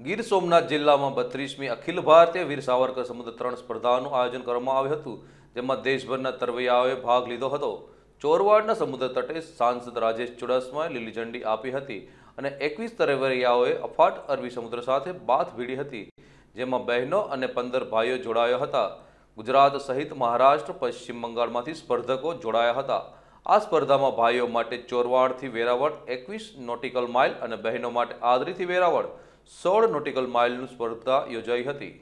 ગીર સોમનાથ જિલ્લામાં બત્રીસમી અખિલ ભારતીય વીર સાવરકર સમુદ્ર તરણ સ્પર્ધાનું આયોજન કરવામાં આવ્યું હતું જેમાં દેશભરના તરવૈયાઓએ ભાગ લીધો હતો ચોરવાડના સમુદ્ર તટે સાંસદ રાજેશ ચુડાસમાએ લીલી ઝંડી આપી હતી અને એકવીસ તરવૈયાઓએ અફાટ અરબી સમુદ્ર સાથે બાથ ભીડી હતી જેમાં બહેનો અને પંદર ભાઈઓ જોડાયા હતા ગુજરાત સહિત મહારાષ્ટ્ર પશ્ચિમ બંગાળમાંથી સ્પર્ધકો જોડાયા હતા આ સ્પર્ધામાં ભાઈઓ માટે ચોરવાડથી વેરાવળ એકવીસ નોટિકલ માઇલ અને બહેનો માટે આદરીથી વેરાવળ સોળ નોટિકલ માઇલનું સ્પર્ધા યોજાઈ હતી